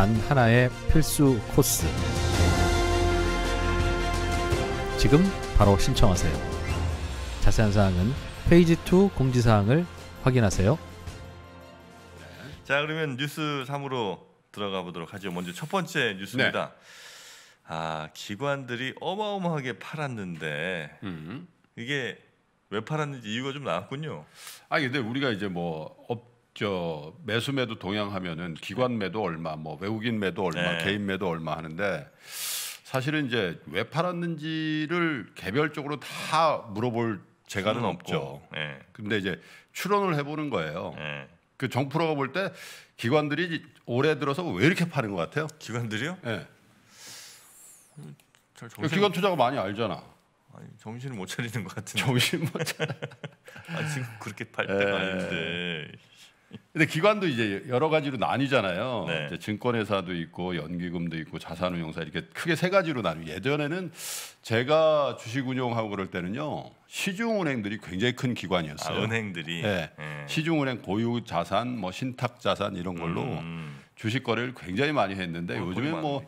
단 하나의 필수 코스. 지금 바로 신청하세요. 자세한 사항은 페이지 2 공지사항을 확인하세요. 자 그러면 뉴스 3으로 들어가 보도록 하죠. 먼저 첫 번째 뉴스입니다. 네. 아 기관들이 어마어마하게 팔았는데 음. 이게 왜 팔았는지 이유가 좀 나왔군요. 아 근데 우리가 이제 뭐저 매수 매도 동향하면은 기관 매도 얼마, 뭐 외국인 매도 얼마, 네. 개인 매도 얼마 하는데 사실은 이제 왜 팔았는지를 개별적으로 다 물어볼 재간은 없죠. 네. 근데 이제 추론을 해보는 거예요. 네. 그 정프로가 볼 때 기관들이 올해 들어서 왜 이렇게 파는 것 같아요? 기관들이요? 예. 정신... 기관 투자가 많이 알잖아. 아니, 정신을 못 차리는 것 같은데. 정신 못 차려. 아, 지금 그렇게 팔 때가 예. 아닌데. 근데 기관도 이제 여러 가지로 나뉘잖아요. 네. 이제 증권회사도 있고 연기금도 있고 자산운용사 이렇게 크게 세 가지로 나뉘. 예전에는 제가 주식운용하고 그럴 때는요 시중은행들이 굉장히 큰 기관이었어요. 아, 은행들이 네. 네. 시중은행 보유 자산, 뭐 신탁 자산 이런 걸로 음. 음. 주식 거래를 굉장히 많이 했는데 어, 요즘에 뭐, 뭐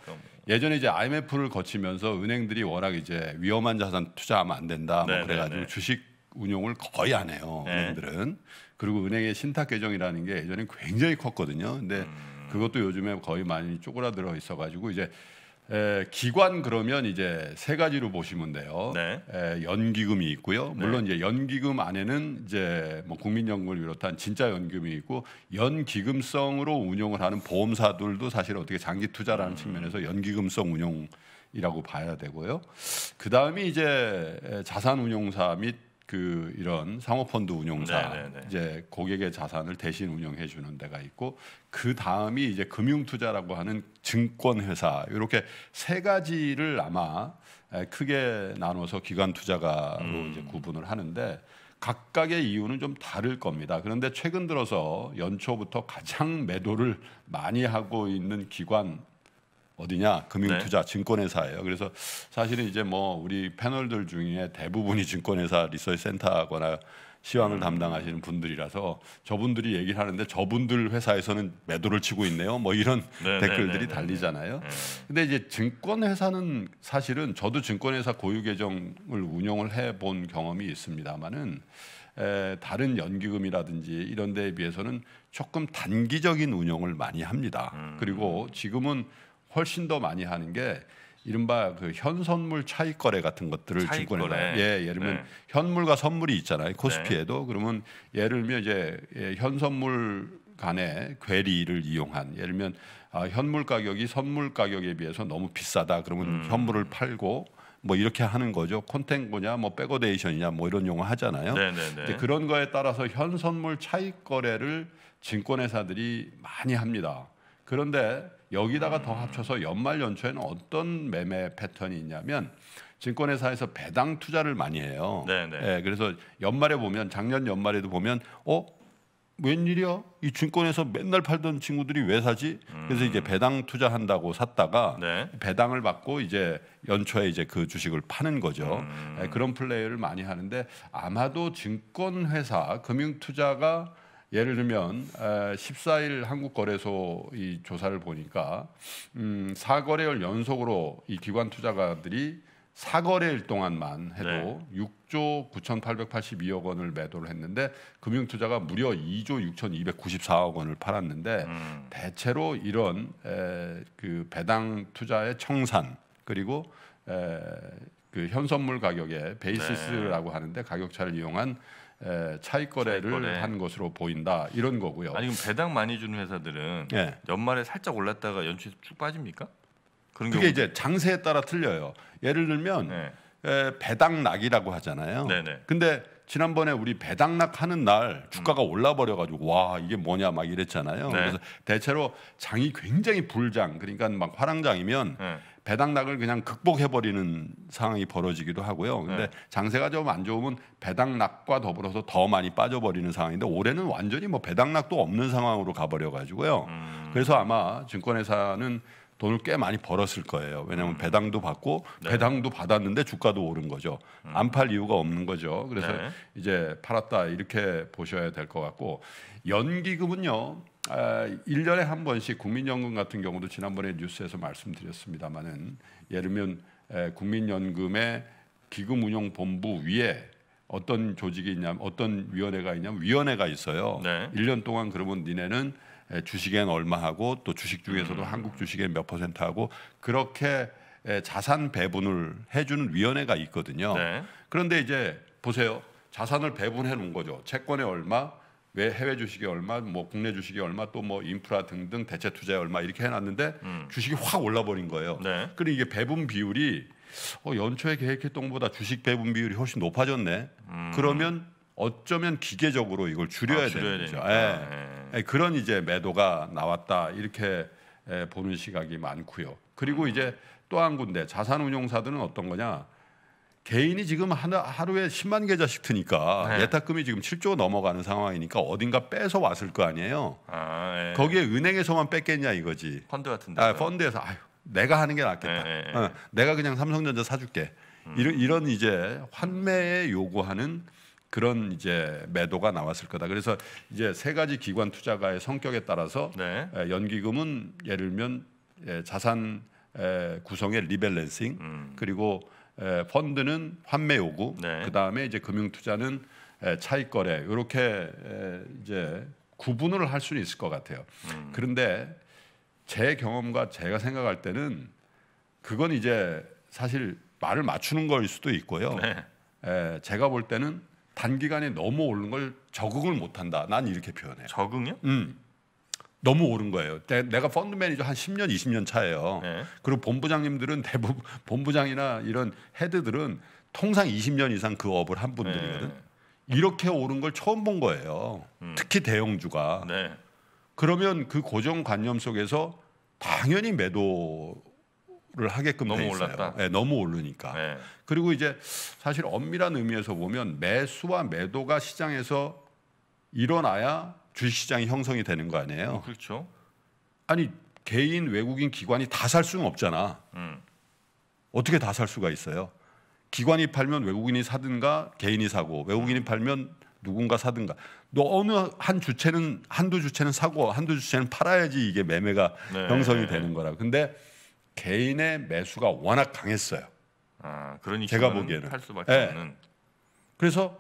예전에 이제 IMF를 거치면서 은행들이 워낙 이제 위험한 자산 투자하면 안 된다 뭐 네, 네, 그래가지고 네. 주식 운용을 거의 안 해요 은행들은. 그리고 은행의 신탁 계정이라는게 예전엔 굉장히 컸거든요. 근데 음. 그것도 요즘에 거의 많이 쪼그라들어 있어가지고 이제 에, 기관 그러면 이제 세 가지로 보시면 돼요. 네. 에, 연기금이 있고요. 네. 물론 네. 이제 연기금 안에는 이제 뭐 국민연금을 비롯한 진짜 연금이 있고 연기금성으로 운용을 하는 보험사들도 사실 어떻게 장기 투자라는 음. 측면에서 연기금성 운용이라고 봐야 되고요. 그 다음이 이제 자산운용사 및그 이런 상호펀드 운용사 네네네. 네, 네. 이제 고객의 자산을 대신 운영해 주는 데가 있고 그 다음이 이제 금융투자라고 하는 증권회사 이렇게 세 가지를 아마 크게 나눠서 기관 투자가로 음. 이제 구분을 하는데 각각의 이유는 좀 다를 겁니다. 그런데 최근 들어서 연초부터 가장 매도를 많이 하고 있는 기관 어디냐 금융투자 네. 증권회사예요. 그래서 사실은 이제 뭐 우리 패널들 중에 대부분이 증권회사 리서치센터거나 시황을 음. 담당하시는 분들이라서 저분들이 얘기를 하는데 저분들 회사에서는 매도를 치고 있네요. 뭐 이런 네, 네 댓글들이 네, 네, 달리잖아요. 네 근데 이제 증권회사는 사실은 저도 증권회사 고유 계정을 운영을 해 본 경험이 있습니다만은 에, 다른 연기금이라든지 이런 데에 비해서는 조금 단기적인 운영을 많이 합니다. 음. 그리고 지금은 훨씬 더 많이 하는 게 이른바 그 현선물 차익 거래 같은 것들을 증권에 예 예를 들면 네. 현물과 선물이 있잖아요 코스피에도 네. 그러면 예를 들면 이제 예, 현선물 간의 괴리를 이용한 예를 들면 아, 현물 가격이 선물 가격에 비해서 너무 비싸다 그러면 음. 현물을 팔고 뭐 이렇게 하는 거죠. 콘텐고냐 뭐 백어데이션이냐 뭐 이런 용어 하잖아요. 네네 네, 네. 그런 거에 따라서 현선물 차익 거래를 증권회사들이 많이 합니다. 그런데 여기다가 더 합쳐서 연말 연초에는 어떤 매매 패턴이 있냐면 증권회사에서 배당 투자를 많이 해요. 네, 네. 예, 그래서 연말에 보면 작년 연말에도 보면 어 웬일이야? 이 증권에서 맨날 팔던 친구들이 왜 사지? 음. 그래서 이제 음. 배당 투자한다고 샀다가 네. 배당을 받고 이제 연초에 이제 그 주식을 파는 거죠. 음. 예, 그런 플레이를 많이 하는데 아마도 증권 회사 금융 투자가 예를 들면 14일 한국거래소 이 조사를 보니까 음, 4거래일 연속으로 이 기관 투자가들이 4거래일 동안만 해도 네. 6조 9,882억 원을 매도를 했는데 금융투자가 무려 2조 6,294억 원을 팔았는데 음. 대체로 이런 에, 그 배당 투자의 청산 그리고 에, 그 현선물 가격의 베이시스라고 네. 하는데 가격 차를 이용한 차익 거래를 차익거래. 한 것으로 보인다 이런 거고요. 아니 그럼 배당 많이 주는 회사들은 예. 연말에 살짝 올랐다가 연초에 쭉 빠집니까? 그런 그게 경우... 이제 장세에 따라 틀려요. 예를 들면 예. 에, 배당 낙이라고 하잖아요. 네네. 근데 지난번에 우리 배당락 하는 날 주가가 음. 올라 버려 가지고 와, 이게 뭐냐 막 이랬잖아요. 네. 그래서 대체로 장이 굉장히 불장 그러니까 막 화랑장이면 네. 배당락을 그냥 극복해 버리는 상황이 벌어지기도 하고요. 근데 네. 장세가 좀 안 좋으면 배당락과 더불어서 더 많이 빠져버리는 상황인데 올해는 완전히 뭐 배당락도 없는 상황으로 가버려 가지고요. 음. 그래서 아마 증권회사는 돈을 꽤 많이 벌었을 거예요. 왜냐하면 음. 배당도 받고 네. 배당도 받았는데 주가도 오른 거죠. 음. 안팔 이유가 없는 거죠. 그래서 네. 이제 팔았다 이렇게 보셔야 될 것 같고 연기금은요. 아, 1년에 한 번씩 국민연금 같은 경우도 지난번에 뉴스에서 말씀드렸습니다마는 예를 들면 국민연금의 기금운용본부 위에 어떤 조직이 있냐면 어떤 위원회가 있냐면 위원회가 있어요. 네. 1년 동안 그러면 니네는 예, 주식엔 얼마 하고 또 주식 중에서도 음. 한국 주식엔 몇 퍼센트 하고 그렇게 예, 자산 배분을 해주는 위원회가 있거든요. 네. 그런데 이제 보세요. 자산을 배분해 놓은 거죠. 채권에 얼마, 왜 해외 주식에 얼마, 뭐 국내 주식에 얼마, 또 뭐 인프라 등등 대체 투자에 얼마 이렇게 해놨는데 음. 주식이 확 올라버린 거예요. 네. 그리고 이게 배분 비율이 어, 연초에 계획했던 것보다 주식 배분 비율이 훨씬 높아졌네. 음. 그러면 어쩌면 기계적으로 이걸 줄여야, 아, 줄여야 되는 거죠. 예. 예. 예, 그런 이제 매도가 나왔다 이렇게 예, 보는 시각이 많고요. 그리고 이제 또 한 군데 자산운용사들은 어떤 거냐? 개인이 지금 하루에 10만 계좌씩 트니까 네. 예탁금이 지금 7조 넘어가는 상황이니까 어딘가 빼서 왔을 거 아니에요. 아, 예. 거기에 은행에서만 뺏겠냐 이거지. 펀드 같은데. 아, 펀드에서 아유 내가 하는 게 낫겠다. 예, 예, 예. 어, 내가 그냥 삼성전자 사줄게. 음. 이런 이런 이제 환매에 요구하는 그런 이제 매도가 나왔을 거다. 그래서 이제 세 가지 기관 투자가의 성격에 따라서 네. 연기금은 예를 들면 자산 구성의 리밸런싱 음. 그리고 펀드는 환매 요구 네. 그다음에 이제 금융 투자는 차익 거래 이렇게 이제 구분을 할 수는 있을 것 같아요. 음. 그런데 제 경험과 제가 생각할 때는 그건 이제 사실 말을 맞추는 거일 수도 있고요. 네. 에, 제가 볼 때는 단기간에 너무 오른 걸 적응을 못한다. 난 이렇게 표현해요. 적응요? 음. 너무 오른 거예요. 내가 펀드 매니저 한 10년, 20년 차예요. 네. 그리고 본부장님들은 대부분 본부장이나 이런 헤드들은 통상 20년 이상 그 업을 한 분들이거든. 네. 이렇게 오른 걸 처음 본 거예요. 음. 특히 대형주가. 네. 그러면 그 고정관념 속에서 당연히 매도 를 하게끔 너무 네, 올랐다. 네, 너무 오르니까. 네. 그리고 이제 사실 엄밀한 의미에서 보면 매수와 매도가 시장에서 일어나야 주식시장이 형성이 되는 거 아니에요? 음, 그렇죠. 아니 개인 외국인 기관이 다 살 수는 없잖아. 음. 어떻게 다 살 수가 있어요? 기관이 팔면 외국인이 사든가 개인이 사고 외국인이 음. 팔면 누군가 사든가 너 어느 한 주체는 한두 주체는 사고 한두 주체는 팔아야지 이게 매매가 네. 형성이 되는 거라. 근데 개인의 매수가 워낙 강했어요. 아, 그러니 제가 보기에는 팔 수밖에 네. 없는. 그래서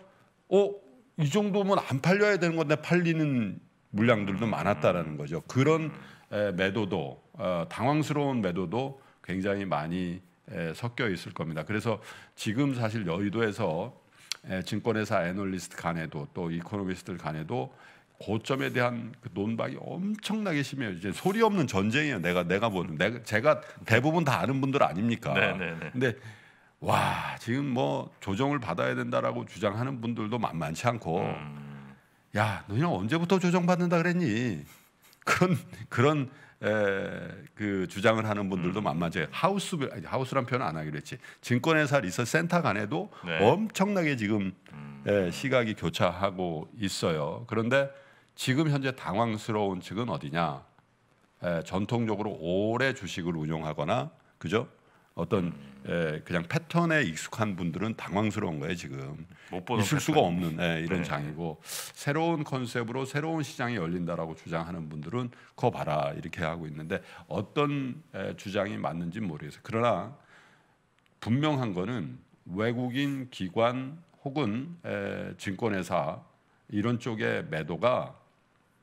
어, 이 정도면 안 팔려야 되는 건데 팔리는 물량들도 음. 많았다라는 거죠. 그런 음. 매도도 어, 당황스러운 매도도 굉장히 많이 에, 섞여 있을 겁니다. 그래서 지금 사실 여의도에서 에, 증권회사 애널리스트 간에도 또 이코노미스트들 간에도 고점에 대한 그 논박이 엄청나게 심해요. 이제 소리 없는 전쟁이에요. 내가 내가 보는 내가 제가 대부분 다 아는 분들 아닙니까? 네네네. 네, 네. 근데 와 지금 뭐 조정을 받아야 된다라고 주장하는 분들도 만만치 않고 음. 야 너희는 언제부터 조정 받는다 그랬니? 그런 그런 에, 그 주장을 하는 분들도 음. 만만치 하우스 하우스란 표현 안 하기로 했지 증권회사 리서 센터 간에도 네. 엄청나게 지금 음. 에, 시각이 교차하고 있어요. 그런데 지금 현재 당황스러운 측은 어디냐? 에, 전통적으로 오래 주식을 운용하거나 그죠? 어떤 에, 그냥 패턴에 익숙한 분들은 당황스러운 거예요 지금 있을 패턴. 수가 없는 에, 이런 네. 장이고 새로운 컨셉으로 새로운 시장이 열린다라고 주장하는 분들은 거 봐라 이렇게 하고 있는데 어떤 주장이 맞는지 모르겠어요 그러나 분명한 거는 외국인 기관 혹은 증권회사 이런 쪽의 매도가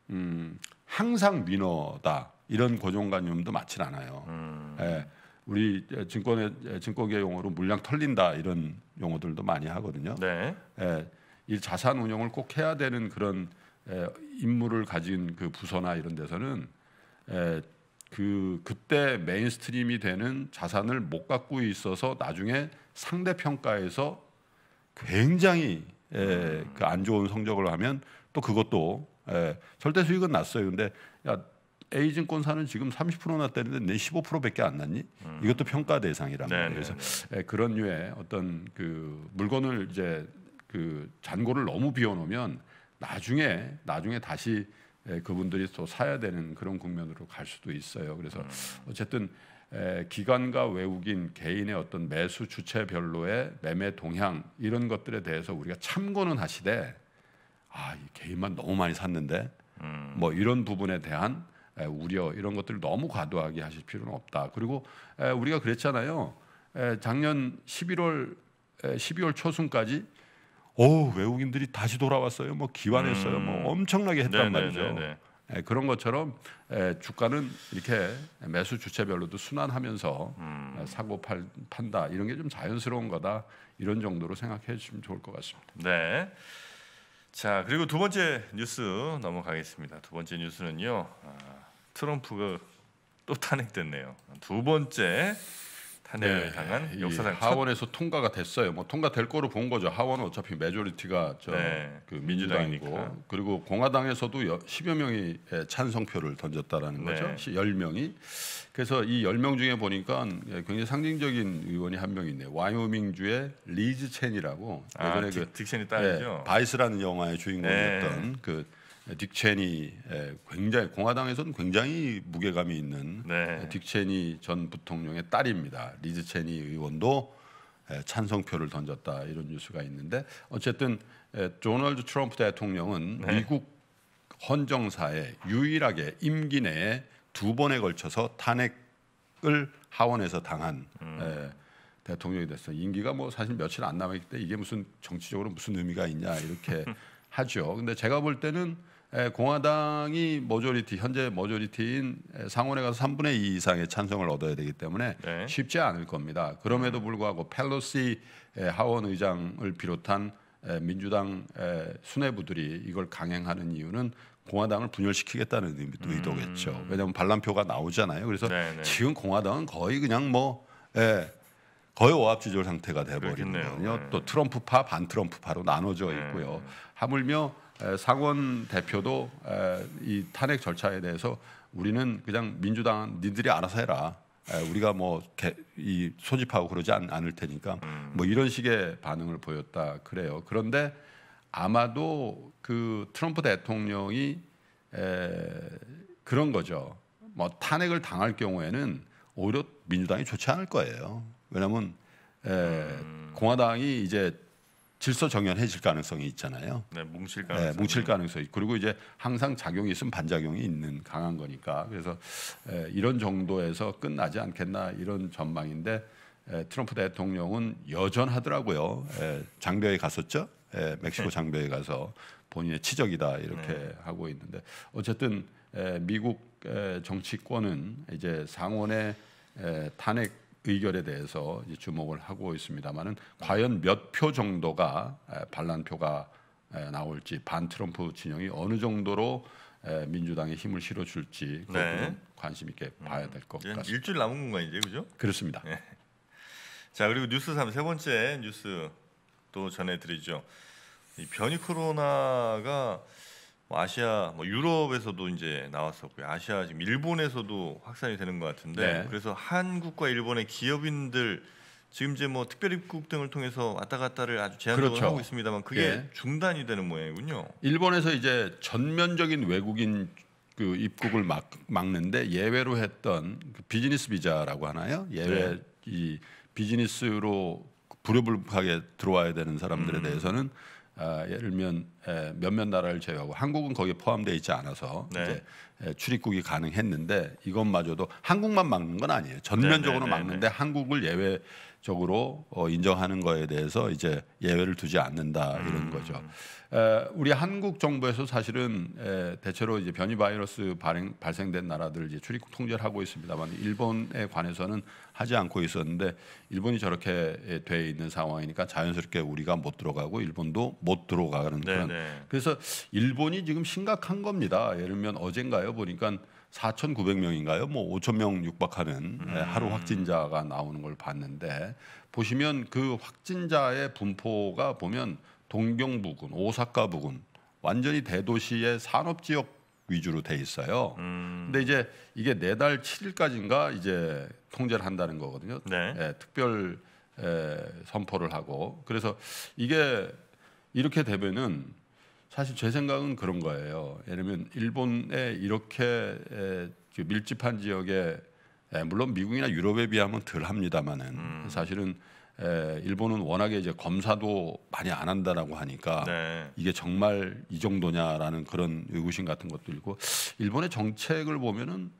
음, 항상 민어다 이런 고정관념도 맞진 않아요. 음. 예, 우리 증권의 증권계 용어로 물량 털린다 이런 용어들도 많이 하거든요. 네. 예, 이 자산 운용을 꼭 해야 되는 그런 에, 예, 임무를 가진 그 부서나 이런 데서는 에, 예, 그 그때 메인스트림이 되는 자산을 못 갖고 있어서 나중에 상대 평가에서 굉장히 에, 예, 음. 그안 좋은 성적을 하면 또 그것도 예, 절대 수익은 났어요. 근데 야 A증권사는 지금 30%나 때리는데 내 15%밖에 안 났니? 음. 이것도 평가 대상이란 네, 말이에요. 네, 네. 그래서 예, 그런 류의 어떤 그 물건을 이제 그 잔고를 너무 비워놓으면 나중에 나중에 다시 예, 그분들이 또 사야 되는 그런 국면으로 갈 수도 있어요. 그래서 음. 어쨌든 에, 예, 기관과 외국인 개인의 어떤 매수 주체별로의 매매 동향 이런 것들에 대해서 우리가 참고는 하시되 아, 이 개인만 너무 많이 샀는데 음. 뭐 이런 부분에 대한 우려 이런 것들을 너무 과도하게 하실 필요는 없다. 그리고 우리가 그랬잖아요. 작년 11월 12월 초순까지 오 외국인들이 다시 돌아왔어요. 뭐 기환했어요. 뭐 음. 뭐 엄청나게 했단 네네네네. 말이죠. 그런 것처럼 주가는 이렇게 매수 주체별로도 순환하면서 음. 사고 팔, 판다 이런 게 좀 자연스러운 거다 이런 정도로 생각해 주시면 좋을 것 같습니다. 네. 자 그리고 두 번째 뉴스 넘어가겠습니다. 두 번째 뉴스는요. 아, 트럼프가 또 탄핵됐네요. 두 번째 탄핵을 네. 당한 역사상 하원에서 첫... 통과가 됐어요. 뭐 통과될 거로 본 거죠. 하원은 어차피 메조리티가 저그 네. 그 민주당이고 그리고 공화당에서도 10여 명이 찬성표를 던졌다라는 네. 거죠. 네. 10명이. 그래서 이 10명 중에 보니까 예, 굉장히 상징적인 의원이 한 명 있네요. 와이오밍주의 리즈 첸이라고 아, 예전에 아, 그 딕, 션이 딸이죠. 예, 바이스라는 영화의 주인공이었던 네. 그딕 체니 굉장히 공화당에서는 굉장히 무게감이 있는 네. 딕 체니 전 부통령의 딸입니다. 리즈 체니 의원도 찬성표를 던졌다 이런 뉴스가 있는데 어쨌든 도널드 트럼프 대통령은 네. 미국 헌정사에 유일하게 임기 내에 두 번에 걸쳐서 탄핵을 하원에서 당한 음. 대통령이 됐어요. 임기가 뭐 사실 며칠 안 남았기 때문에 이게 무슨 정치적으로 무슨 의미가 있냐 이렇게 하죠. 근데 제가 볼 때는 공화당이 모조리티 현재 모조리티인 상원에 가서 3분의 2 이상의 찬성을 얻어야 되기 때문에 네. 쉽지 않을 겁니다. 그럼에도 음. 불구하고 펠로시 하원 의장을 비롯한 민주당 수뇌부들이 이걸 강행하는 이유는 공화당을 분열시키겠다는 음. 의도, 미의도 겠죠 왜냐하면 반란표가 나오잖아요. 그래서 네네. 네. 지금 공화당은 거의 그냥 뭐 예, 거의 오합지졸 상태가 돼버리는 거예요. 네. 또 트럼프파 반트럼프파로 나눠져 네. 있고요. 네. 하물며 사권 대표도 이 탄핵 절차에 대해서 우리는 그냥 민주당 니들이 알아서 해라. 우리가 뭐 이 소집하고 그러지 않, 않을 테니까 뭐 이런 식의 반응을 보였다 그래요. 그런데 아마도 그 트럼프 대통령이 에, 그런 거죠. 뭐 탄핵을 당할 경우에는 오히려 민주당이 좋지 않을 거예요. 왜냐하면 에, 공화당이 이제 질소 정연해질 가능성이 있잖아요. 네, 뭉칠 가능성. 네, 뭉칠 가능성이 그리고 이제 항상 작용이 있으면 반작용이 있는 강한 거니까 그래서 에, 이런 정도에서 끝나지 않겠나 이런 전망인데 에, 트럼프 대통령은 여전하더라고요. 에, 장벽에 갔었죠. 에, 멕시코 네. 장벽에 가서 본인의 치적이다 이렇게 네. 하고 있는데 어쨌든 에, 미국 에, 정치권은 이제 상원의 에, 탄핵 의결에 대해서 주목을 하고 있습니다만은 과연 몇 표 정도가 반란표가 나올지 반 트럼프 진영이 어느 정도로 민주당의 힘을 실어줄지 네. 관심 있게 봐야 될 것 같습니다. 일주일 남은 건가 이제 그죠? 그렇습니다. 네. 자 그리고 뉴스 3세 번째 뉴스 또 전해드리죠. 변이 코로나가 뭐 아시아, 뭐 유럽에서도 이제 나왔었고요. 아시아 지금 일본에서도 확산이 되는 것 같은데 네. 그래서 한국과 일본의 기업인들 지금 이제 뭐 특별 입국 등을 통해서 왔다 갔다를 아주 제한적으로 그렇죠. 하고 있습니다만 그게 예. 중단이 되는 모양이군요. 일본에서 이제 전면적인 외국인 그 입국을 막, 막는데 예외로 했던 그 비즈니스 비자라고 하나요? 예외 네. 이 비즈니스로 불효불하게 들어와야 되는 사람들에 음. 대해서는 아, 예를 들면 몇몇 나라를 제외하고 한국은 거기에 포함되어 있지 않아서 네. 이제 출입국이 가능했는데 이것마저도 한국만 막는 건 아니에요. 전면적으로 네, 네, 네, 막는데 한국을 예외 적으로 어, 인정하는 거에 대해서 이제 예외를 두지 않는다 이런 음. 거죠. 에, 우리 한국 정부에서 사실은 에, 대체로 이제 변이 바이러스 발행, 발생된 나라들 이제 출입국 통제를 하고 있습니다만 일본에 관해서는 하지 않고 있었는데 일본이 저렇게 돼 있는 상황이니까 자연스럽게 우리가 못 들어가고 일본도 못 들어가는 그런. 네, 네. 그래서 일본이 지금 심각한 겁니다. 예를 들면 어젠가요 보니까. 4,900명인가요? 뭐 5,000명 육박하는 예, 음. 하루 확진자가 나오는 걸 봤는데 보시면 그 확진자의 분포가 보면 동경 부근, 오사카 부근 완전히 대도시의 산업 지역 위주로 돼 있어요. 음. 근데 이제 이게 내달 7일까지인가 이제 통제를 한다는 거거든요. 네. 예, 특별 에, 예, 선포를 하고 그래서 이게 이렇게 되면은 사실 제 생각은 그런 거예요. 예를 들면 일본에 이렇게 그 밀집한 지역에 물론 미국이나 유럽에 비하면 덜 합니다만은 음. 사실은 일본은 워낙에 이제 검사도 많이 안 한다라고 하니까 네. 이게 정말 이 정도냐라는 그런 의구심 같은 것도 있고 일본의 정책을 보면은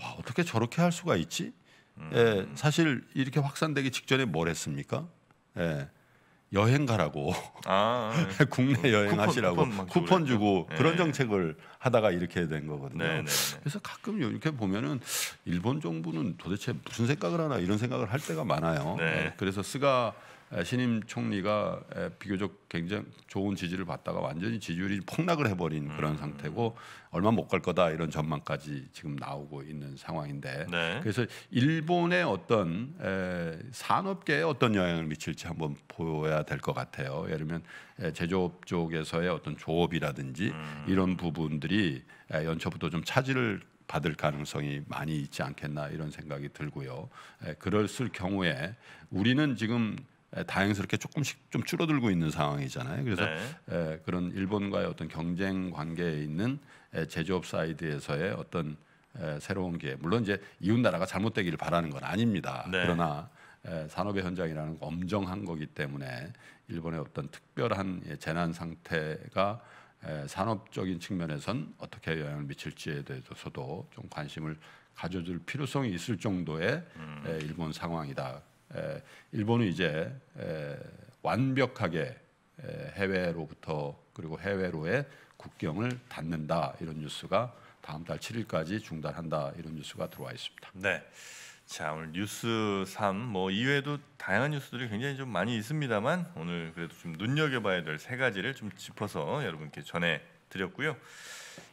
와 어떻게 저렇게 할 수가 있지? 음. 사실 이렇게 확산되기 직전에 뭘 했습니까? 예, 여행 가라고 아, 네. 국내 음, 여행 하시라고 쿠폰, 쿠폰 주고 네. 그런 예. 정책을 하다가 이렇게 된 거거든요. 네, 네, 네, 그래서 가끔 이렇게 보면은 일본 정부는 도대체 무슨 생각을 하나 이런 생각을 할 때가 많아요. 네. 예, 그래서 스가 신임 총리가 비교적 굉장히 좋은 지지를 받다가 완전히 지지율이 폭락을 해버린 그런 음. 상태고 얼마 못 갈 거다 이런 전망까지 지금 나오고 있는 상황인데 네. 그래서 일본의 어떤 산업계에 어떤 영향을 미칠지 한번 보여야 될 것 같아요. 예를 들면 제조업 쪽에서의 어떤 조업이라든지 음. 이런 부분들이 연초부터 좀 차질을 받을 가능성이 많이 있지 않겠나 이런 생각이 들고요. 그랬을 경우에 우리는 지금 다행스럽게 조금씩 좀 줄어들고 있는 상황이잖아요. 그래서 네. 그런 일본과의 어떤 경쟁 관계에 있는 제조업 사이드에서의 어떤 새로운 기회, 물론 이제 이웃 나라가 잘못되기를 바라는 건 아닙니다. 네. 그러나 산업의 현장이라는 엄정한 거기 때문에 일본의 어떤 특별한 예, 재난 상태가 산업적인 측면에선 어떻게 영향을 미칠지에 대해서도 좀 관심을 가져줄 필요성이 있을 정도의 음. 일본 상황이다 일본은 이제 완벽하게 해외로부터 그리고 해외로의 국경을 닫는다 이런 뉴스가 다음 달 7일까지 중단한다 이런 뉴스가 들어와 있습니다. 네. 자 오늘 뉴스 3뭐 이외에도 다양한 뉴스들이 굉장히 좀 많이 있습니다만 오늘 그래도 좀 눈여겨봐야 될 세 가지를 좀 짚어서 여러분께 전해 드렸고요.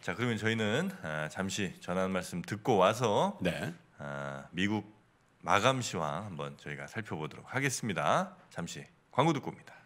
자 그러면 저희는 아, 잠시 전한 말씀 듣고 와서 네. 아, 미국 마감 시황 한번 저희가 살펴보도록 하겠습니다. 잠시 광고 듣고 옵니다.